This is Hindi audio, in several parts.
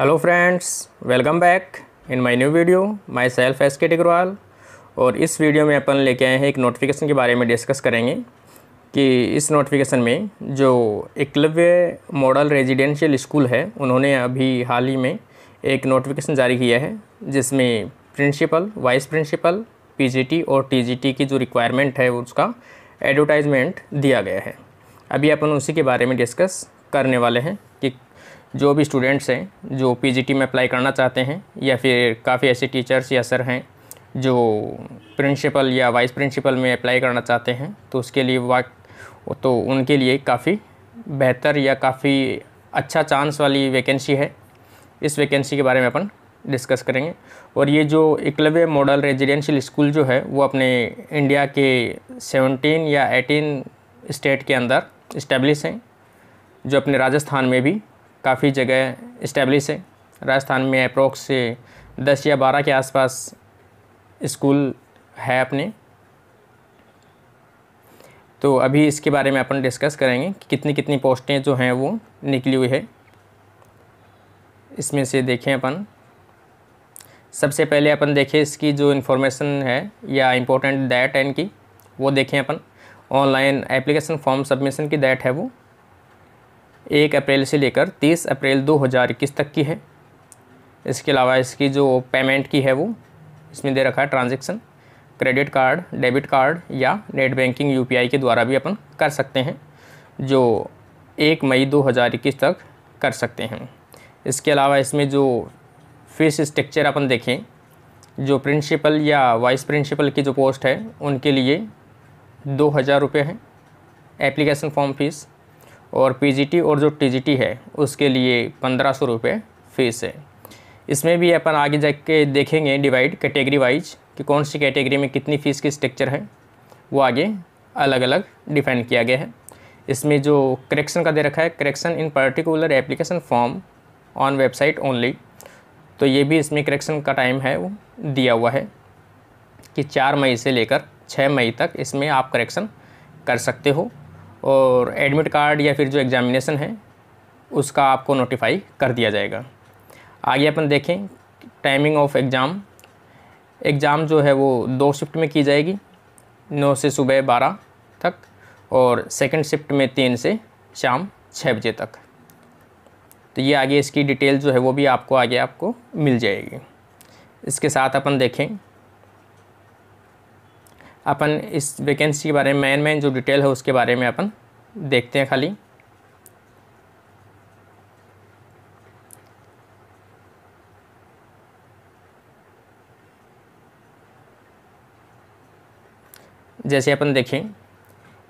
hello friends welcome back in my new video myself S K Tikarwal और इस वीडियो में अपन लेके आए हैं एक नोटिफिकेशन के बारे में डिस्कस करेंगे कि इस नोटिफिकेशन में जो एकलव्य मॉडल रेजिडेंशियल स्कूल है उन्होंने अभी हाल ही में एक नोटिफिकेशन जारी किया है जिसमें प्रिंसिपल वाइस प्रिंसिपल पी और टी की जो रिक्वायरमेंट है उसका एडवर्टाइजमेंट दिया गया है अभी अपन उसी के बारे में डिस्कस करने वाले हैं जो भी स्टूडेंट्स हैं जो पीजीटी में अप्लाई करना चाहते हैं या फिर काफ़ी ऐसे टीचर्स या सर हैं जो प्रिंसिपल या वाइस प्रिंसिपल में अप्लाई करना चाहते हैं तो उसके लिए वाक तो उनके लिए काफ़ी बेहतर या काफ़ी अच्छा चांस वाली वैकेंसी है इस वैकेंसी के बारे में अपन डिस्कस करेंगे और ये जो इकलवे मॉडल रेजिडेंशियल स्कूल जो है वो अपने इंडिया के 17 या 18 स्टेट के अंदर इस्टेब्लिश हैं जो अपने राजस्थान में भी काफ़ी जगह इस्टेब्लिश है राजस्थान में अप्रोक्स से दस या बारह के आसपास स्कूल है अपने तो अभी इसके बारे में अपन डिस्कस करेंगे कि कितनी कितनी पोस्टें जो हैं वो निकली हुई है इसमें से देखें अपन सबसे पहले अपन देखें इसकी जो इन्फॉर्मेशन है या इम्पोर्टेंट दैट एंड की वो देखें अपन ऑनलाइन एप्लीकेशन फॉर्म सबमिशन की दैट है वो एक अप्रैल से लेकर तीस अप्रैल दो हज़ार इक्कीस तक की है इसके अलावा इसकी जो पेमेंट की है वो इसमें दे रखा है transaction credit card debit card या नेट बैंकिंग यू के द्वारा भी अपन कर सकते हैं जो एक मई 2021 तक कर सकते हैं इसके अलावा इसमें जो फीस स्ट्रक्चर अपन देखें जो प्रिंसिपल या वाइस प्रिंसिपल की जो पोस्ट है उनके लिए दो हज़ार रुपये हैं एप्लीकेशन फॉर्म फीस और पीजीटी और जो टीजीटी है उसके लिए पंद्रह सौ रुपये फ़ीस है इसमें भी अपन आगे जा के देखेंगे डिवाइड कैटेगरी वाइज कि कौन सी कैटेगरी में कितनी फ़ीस की स्ट्रक्चर है वो आगे अलग अलग डिफाइन किया गया है इसमें जो करेक्शन का दे रखा है correction in particular application form on website only तो ये भी इसमें करेक्शन का टाइम है वो दिया हुआ है कि चार मई से लेकर छः मई तक इसमें आप करेक्शन कर सकते हो और एडमिट कार्ड या फिर जो एग्ज़ामिनेशन है उसका आपको नोटिफाई कर दिया जाएगा आगे अपन देखें टाइमिंग ऑफ एग्ज़ाम एग्ज़ाम जो है वो दो शिफ्ट में की जाएगी नौ से सुबह बारह तक और सेकंड शिफ्ट में तीन से शाम छः बजे तक तो ये आगे इसकी डिटेल जो है वो भी आपको आगे आपको मिल जाएगी इसके साथ अपन देखें अपन इस वैकेंसी के बारे में मेन मेन जो डिटेल है उसके बारे में अपन देखते हैं खाली जैसे अपन देखें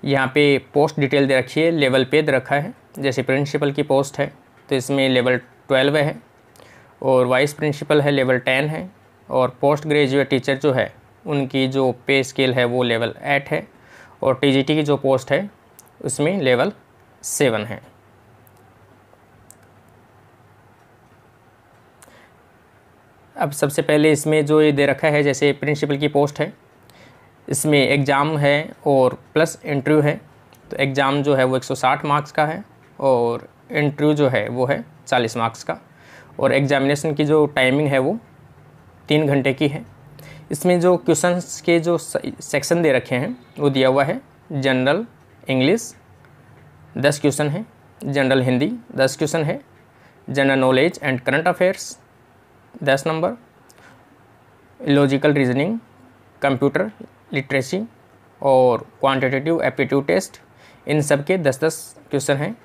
यहाँ पे पोस्ट डिटेल दे रखी है लेवल पे दे रखा है जैसे प्रिंसिपल की पोस्ट है तो इसमें लेवल ट्वेल्व है और वाइस प्रिंसिपल है लेवल टेन है और पोस्ट ग्रेजुएट टीचर जो है उनकी जो पे स्केल है वो लेवल एट है और टी की जो पोस्ट है उसमें लेवल सेवन है अब सबसे पहले इसमें जो ये दे रखा है जैसे प्रिंसिपल की पोस्ट है इसमें एग्ज़ाम है और प्लस इंटरव्यू है तो एग्ज़ाम जो है वो 160 मार्क्स का है और इंटरव्यू जो है वो है 40 मार्क्स का और एग्ज़ामिनेशन की जो टाइमिंग है वो तीन घंटे की है इसमें जो क्वेश्चन के जो सेक्शन दे रखे हैं वो दिया हुआ है जनरल इंग्लिश दस क्वेश्चन है जनरल हिंदी दस क्वेश्चन है general knowledge and current affairs दस number logical reasoning computer literacy और क्वांटिटेटिव एप्टीट्यूड टेस्ट इन सब के दस दस क्वेश्चन हैं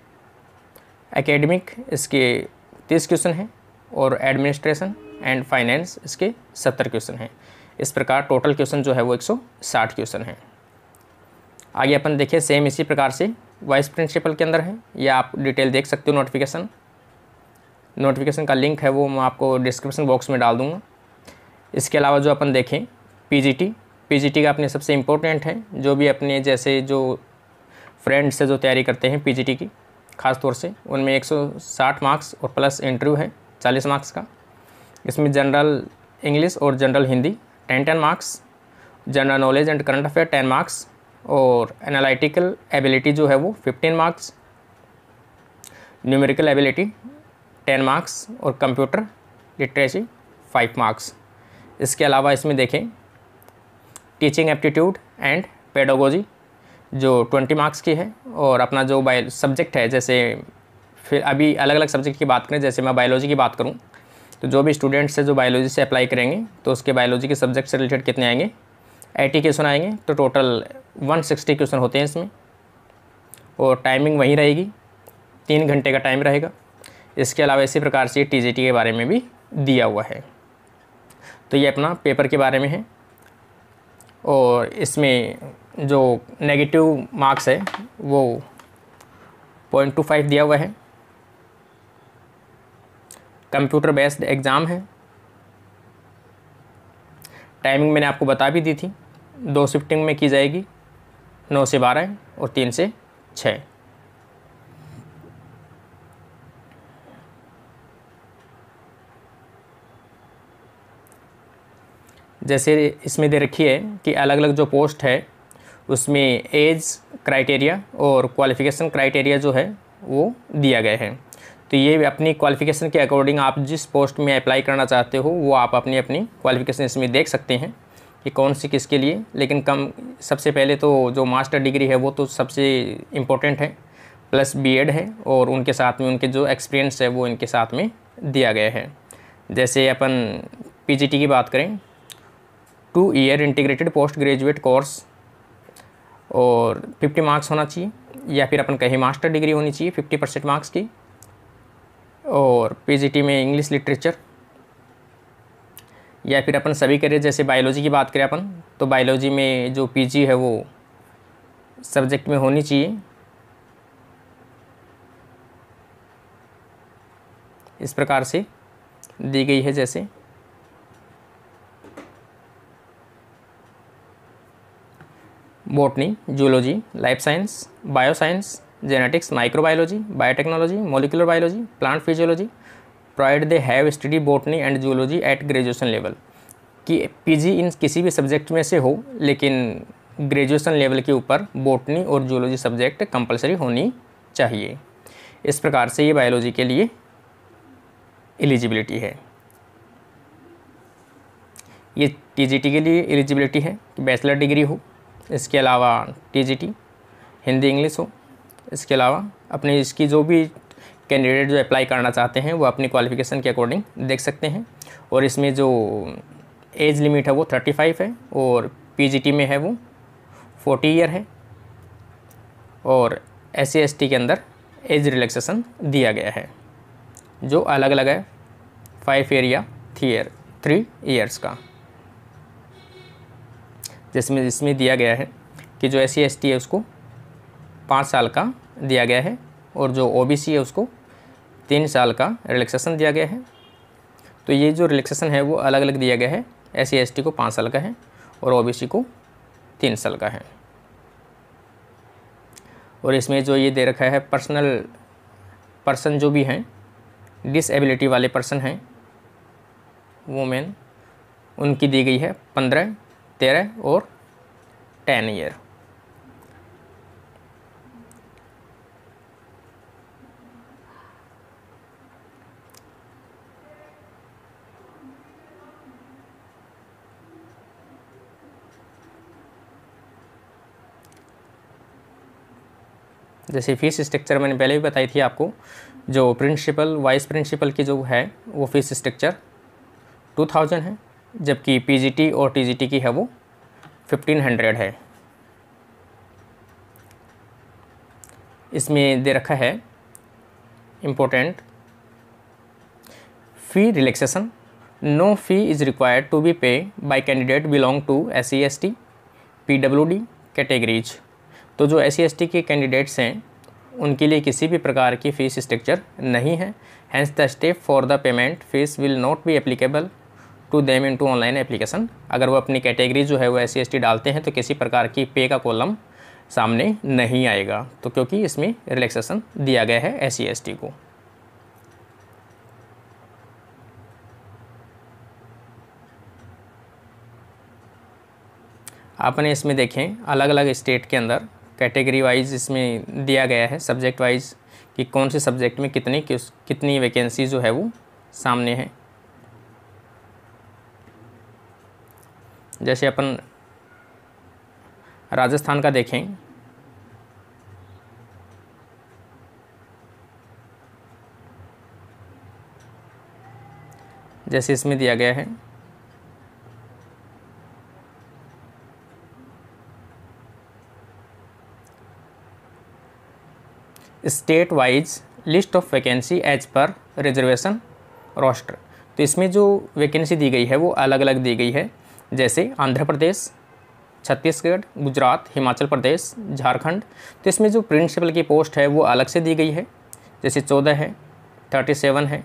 एकेडमिक इसके तीस क्वेश्चन हैं और एडमिनिस्ट्रेशन एंड फाइनेंस इसके सत्तर क्वेश्चन हैं इस प्रकार टोटल क्वेश्चन जो है वो 160 क्वेश्चन है आगे अपन देखें सेम इसी प्रकार से वाइस प्रिंसिपल के अंदर है या आप डिटेल देख सकते हो नोटिफिकेशन नोटिफिकेशन का लिंक है वो मैं आपको डिस्क्रिप्शन बॉक्स में डाल दूँगा इसके अलावा जो अपन देखें पीजीटी पीजीटी का अपने सबसे इम्पोर्टेंट है जो भी अपने जैसे जो फ्रेंड्स से जो तैयारी करते हैं पीजीटी की खास तौर से उनमें 160 मार्क्स और प्लस इंटरव्यू है 40 मार्क्स का इसमें जनरल इंग्लिश और general Hindi ten ten marks general knowledge and current affair ten marks और एनालिटिकल एबिलिटी जो है वो fifteen marks numerical ability ten marks और कंप्यूटर लिटरेसी फाइव मार्क्स इसके अलावा इसमें देखें टीचिंग एप्टीट्यूड एंड पेडोगोजी जो ट्वेंटी मार्क्स की है और अपना जो बायो सब्जेक्ट है जैसे फिर अभी अलग अलग सब्जेक्ट की बात करें जैसे मैं बायोलॉजी की बात करूँ तो जो भी स्टूडेंट्स है जो बायोलॉजी से अप्लाई करेंगे तो उसके बायोलॉजी के सब्जेक्ट से रिलेटेड कितने आएंगे एटी क्वेश्चन आएंगे तो टोटल वन सिक्सटी क्वेश्चन होते हैं इसमें और टाइमिंग वहीं रहेगी तीन घंटे का टाइम रहेगा इसके अलावा इसी प्रकार से टी के बारे में भी दिया हुआ है तो ये अपना पेपर के बारे में है और इसमें जो नेगेटिव मार्क्स है वो पॉइंट टू फाइव दिया हुआ है कंप्यूटर बेस्ड एग्ज़ाम है टाइमिंग मैंने आपको बता भी दी थी दो शिफ्टिंग में की जाएगी नौ से बारह और तीन से छः जैसे इसमें दे रखी है कि अलग अलग जो पोस्ट है उसमें एज क्राइटेरिया और क्वालिफ़िकेशन क्राइटेरिया जो है वो दिया गया है तो ये अपनी क्वालिफ़िकेशन के अकॉर्डिंग आप जिस पोस्ट में अप्लाई करना चाहते हो वो आप अपनी अपनी क्वालिफ़िकेशन इसमें देख सकते हैं कि कौन सी किसके लिए लेकिन कम सबसे पहले तो जो मास्टर डिग्री है वो तो सबसे इम्पोर्टेंट है प्लस बीएड है और उनके साथ में उनके जो एक्सपीरियंस है वो इनके साथ में दिया गया है जैसे अपन पी की बात करें two year integrated post graduate course और फिफ्टी मार्क्स होना चाहिए या फिर अपन कहीं मास्टर डिग्री होनी चाहिए फिफ्टी परसेंट मार्क्स की और पीजीटी में इंग्लिश लिटरेचर या फिर अपन सभी करें जैसे बायोलॉजी की बात करें अपन तो बायोलॉजी में जो पीजी है वो सब्जेक्ट में होनी चाहिए इस प्रकार से दी गई है जैसे botany zoology life science bio science genetics microbiology biotechnology molecular biology plant physiology provide they have study botany and zoology at graduation level कि पीजी इन किसी भी सब्जेक्ट में से हो लेकिन ग्रेजुएशन लेवल के ऊपर बोटनी और जूलॉजी सब्जेक्ट कंपलसरी होनी चाहिए इस प्रकार से ये बायोलॉजी के लिए एलिजिबिलिटी है ये टीजीटी के लिए एलिजिबिलिटी है कि बैचलर डिग्री हो इसके अलावा टीजीटी हिंदी इंग्लिश हो इसके अलावा अपने इसकी जो भी कैंडिडेट जो अप्लाई करना चाहते हैं वो अपनी क्वालिफिकेशन के अकॉर्डिंग देख सकते हैं और इसमें जो एज लिमिट है वो थर्टी फाइव है और पीजीटी में है वो फोर्टी ईयर है और एस सी के अंदर एज रिलैक्सेशन दिया गया है जो अलग अलग है फाइव ईयर या थ्री ईयर थ्री ईयर्स का जिसमें इसमें दिया गया है कि जो एस सी है उसको पाँच साल का दिया गया है और जो ओ है उसको तीन साल का रिलैक्सेशन दिया गया है तो ये जो रिलैक्सेशन है वो अलग अलग दिया गया है एस सी को पाँच साल का है और ओ को तीन साल का है और इसमें जो ये दे रखा है पर्सनल पर्सन जो भी हैं डिसेबिलिटी वाले पर्सन हैं वोमेन उनकी दी गई है पंद्रह तेरह और टेन ईयर जैसे फीस स्ट्रक्चर मैंने पहले भी बताई थी आपको जो प्रिंसिपल वाइस प्रिंसिपल की जो है वो फीस स्ट्रक्चर टू थाउजेंड है जबकि पीजीटी और टीजीटी की है वो फिफ्टीन हंड्रेड है इसमें दे रखा है important fee relaxation no fee is required to be pay by candidate belong to S C S T P W D categories तो जो एस सी e के कैंडिडेट्स हैं उनके लिए किसी भी प्रकार की फ़ीस स्ट्रक्चर नहीं है hence the step for the payment fees will not be applicable to them in to online application अगर वो अपनी कैटेगरी जो है वो एस सी e डालते हैं तो किसी प्रकार की पे का कॉलम सामने नहीं आएगा तो क्योंकि इसमें रिलैक्सेशन दिया गया है एस सी e को आपने इसमें देखें अलग अलग स्टेट के अंदर कैटेगरी वाइज इसमें दिया गया है सब्जेक्ट वाइज कि कौन से सब्जेक्ट में कितनी किस कितनी वैकेंसी जो है वो सामने है जैसे अपन राजस्थान का देखें जैसे इसमें दिया गया है state wise list of vacancy as per reservation roster तो इसमें जो वैकेंसी दी गई है वो अलग अलग दी गई है जैसे आंध्र प्रदेश छत्तीसगढ़ गुजरात हिमाचल प्रदेश झारखंड तो इसमें जो प्रिंसिपल की पोस्ट है वो अलग से दी गई है जैसे चौदह है थर्टी सेवन है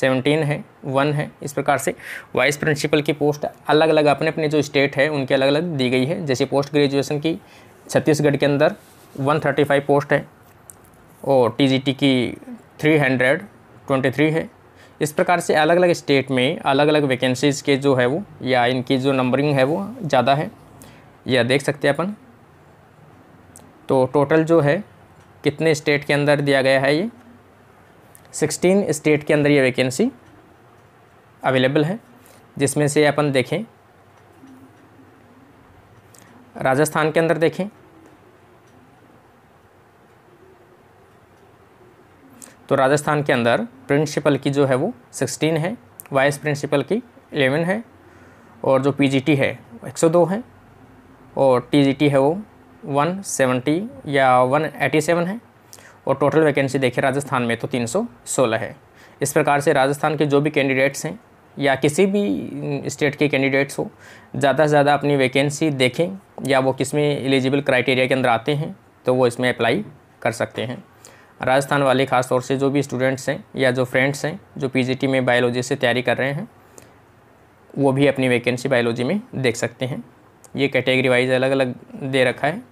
सेवनटीन है वन है इस प्रकार से वाइस प्रिंसिपल की पोस्ट अलग अलग अपने अपने जो स्टेट है उनके अलग अलग दी गई है जैसे पोस्ट ग्रेजुएशन की छत्तीसगढ़ के अंदर वन थर्टी फाइव पोस्ट है और टी की 323 है इस प्रकार से अलग अलग स्टेट में अलग अलग वैकेंसीज़ के जो है वो या इनकी जो नंबरिंग है वो ज़्यादा है यह देख सकते हैं अपन तो टोटल जो है कितने स्टेट के अंदर दिया गया है ये सिक्सटीन स्टेट के अंदर ये वैकेंसी अवेलेबल है जिसमें से अपन देखें राजस्थान के अंदर देखें तो राजस्थान के अंदर प्रिंसिपल की जो है वो सिक्सटीन है वाइस प्रिंसिपल की एलेवन है और जो पीजीटी है एक सौ दो है और टीजीटी है वो वन सेवेंटी या वन एटी सेवन है और टोटल वैकेंसी देखिए राजस्थान में तो तीन सौ सोलह है इस प्रकार से राजस्थान के जो भी कैंडिडेट्स हैं या किसी भी स्टेट के कैंडिडेट्स हो ज़्यादा से ज़्यादा अपनी वैकेंसी देखें या वो किस में एलिजिबल क्राइटेरिया के अंदर आते हैं तो वो इसमें अप्लाई कर सकते हैं राजस्थान वाले खास तौर से जो भी स्टूडेंट्स हैं या जो फ्रेंड्स हैं जो पी में बायोलॉजी से तैयारी कर रहे हैं वो भी अपनी वैकेंसी बायोलॉजी में देख सकते हैं ये कैटेगरी वाइज अलग अलग दे रखा है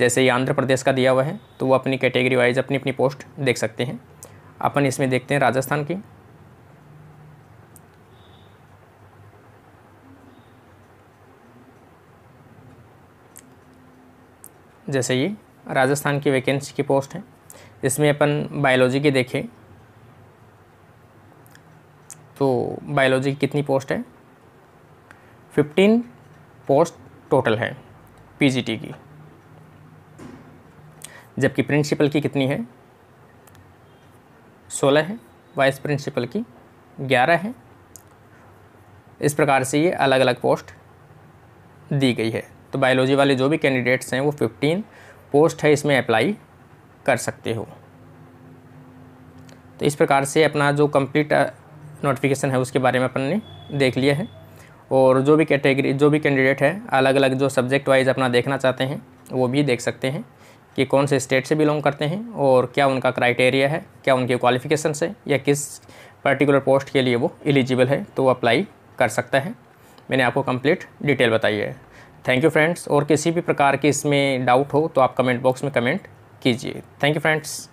जैसे ये आंध्र प्रदेश का दिया हुआ है तो वो अपनी कैटेगरी वाइज अपनी अपनी पोस्ट देख सकते हैं अपन इसमें देखते हैं राजस्थान की जैसे ये राजस्थान की वैकेंसी की पोस्ट है इसमें अपन बायोलॉजी की देखें तो बायोलॉजी की कितनी पोस्ट है फिफ्टीन पोस्ट टोटल है पीजीटी की जबकि प्रिंसिपल की कितनी है सोलह है वाइस प्रिंसिपल की ग्यारह है इस प्रकार से ये अलग अलग पोस्ट दी गई है तो बायोलॉजी वाले जो भी कैंडिडेट्स हैं वो फिफ्टीन पोस्ट है इसमें अप्लाई कर सकते हो तो इस प्रकार से अपना जो कंप्लीट नोटिफिकेशन है उसके बारे में अपन ने देख लिया है और जो भी कैटेगरी जो भी कैंडिडेट है अलग अलग जो सब्जेक्ट वाइज अपना देखना चाहते हैं वो भी देख सकते हैं कि कौन से स्टेट से बिलोंग करते हैं और क्या उनका क्राइटेरिया है क्या उनके क्वालिफिकेशन है या किस पर्टिकुलर पोस्ट के लिए वो एलिजिबल है तो वो अप्लाई कर सकता है मैंने आपको कंप्लीट डिटेल बताई है थैंक यू फ्रेंड्स और किसी भी प्रकार के इसमें डाउट हो तो आप कमेंट बॉक्स में कमेंट कीजिए थैंक यू फ्रेंड्स